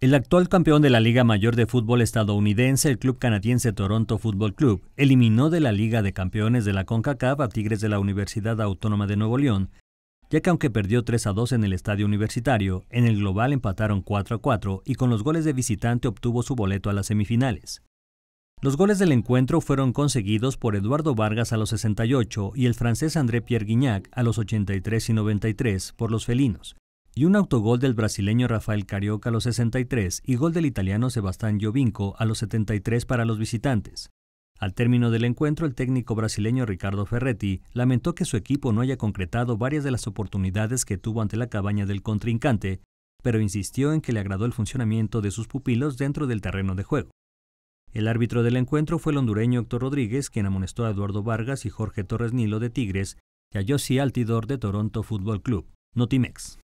El actual campeón de la Liga Mayor de Fútbol estadounidense, el club canadiense Toronto Football Club, eliminó de la Liga de Campeones de la CONCACAF a Tigres de la Universidad Autónoma de Nuevo León, ya que aunque perdió 3 a 2 en el estadio universitario, en el global empataron 4 a 4 y con los goles de visitante obtuvo su boleto a las semifinales. Los goles del encuentro fueron conseguidos por Eduardo Vargas a los 68 y el francés André Pierre Guignac a los 83 y 93 por los felinos, y un autogol del brasileño Rafael Carioca a los 63 y gol del italiano Sebastián Giovinco a los 73 para los visitantes. Al término del encuentro, el técnico brasileño Ricardo Ferretti lamentó que su equipo no haya concretado varias de las oportunidades que tuvo ante la cabaña del contrincante, pero insistió en que le agradó el funcionamiento de sus pupilos dentro del terreno de juego. El árbitro del encuentro fue el hondureño Héctor Rodríguez, quien amonestó a Eduardo Vargas y Jorge Torres Nilo de Tigres y a Yossi Altidor de Toronto Fútbol Club, Notimex.